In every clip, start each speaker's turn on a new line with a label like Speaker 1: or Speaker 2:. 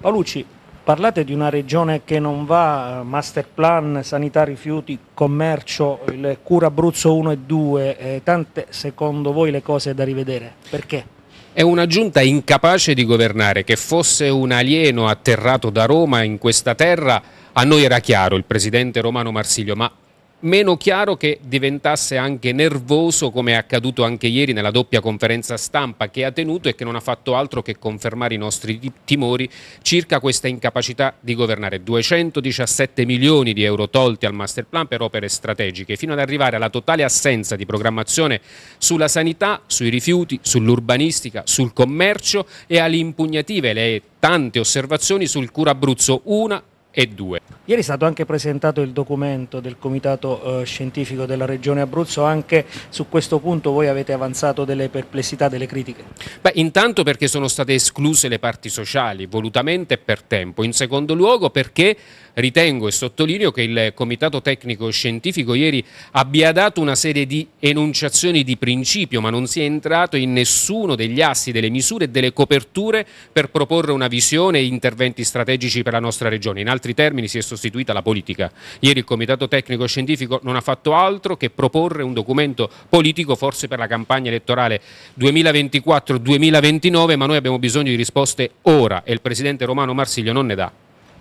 Speaker 1: Paolucci, parlate di una regione che non va, eh, master plan, sanità, rifiuti, commercio, il cura Abruzzo 1 e 2, eh, tante secondo voi le cose da rivedere, perché?
Speaker 2: È una giunta incapace di governare, che fosse un alieno atterrato da Roma in questa terra, a noi era chiaro, il presidente Romano Marsiglio, ma meno chiaro che diventasse anche nervoso come è accaduto anche ieri nella doppia conferenza stampa che ha tenuto e che non ha fatto altro che confermare i nostri timori circa questa incapacità di governare 217 milioni di euro tolti al master plan per opere strategiche fino ad arrivare alla totale assenza di programmazione sulla sanità, sui rifiuti, sull'urbanistica, sul commercio e alle impugnative, le tante osservazioni sul Cura Abruzzo una e 2.
Speaker 1: Ieri è stato anche presentato il documento del Comitato eh, Scientifico della Regione Abruzzo, anche su questo punto voi avete avanzato delle perplessità, delle critiche?
Speaker 2: Beh, intanto perché sono state escluse le parti sociali, volutamente e per tempo. In secondo luogo perché ritengo e sottolineo che il Comitato Tecnico Scientifico ieri abbia dato una serie di enunciazioni di principio, ma non si è entrato in nessuno degli assi, delle misure e delle coperture per proporre una visione e interventi strategici per la nostra regione. In altri termini si è sostituita la politica. Ieri il Comitato Tecnico Scientifico non ha fatto altro che proporre un documento politico forse per la campagna elettorale 2024-2029, ma noi abbiamo bisogno di risposte ora e il Presidente Romano Marsiglio non ne dà.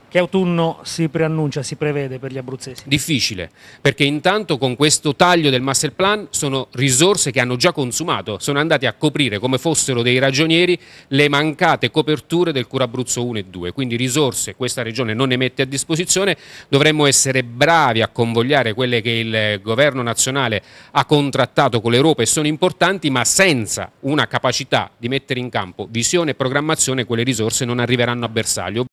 Speaker 1: Che autunno si preannuncia, si prevede per gli abruzzesi?
Speaker 2: Difficile, perché intanto con questo taglio del master plan sono risorse che hanno già consumato, sono andate a coprire come fossero dei ragionieri le mancate coperture del Cura Abruzzo 1 e 2, quindi risorse questa regione non ne mette a disposizione, dovremmo essere bravi a convogliare quelle che il governo nazionale ha contrattato con l'Europa e sono importanti, ma senza una capacità di mettere in campo visione e programmazione quelle risorse non arriveranno a bersaglio.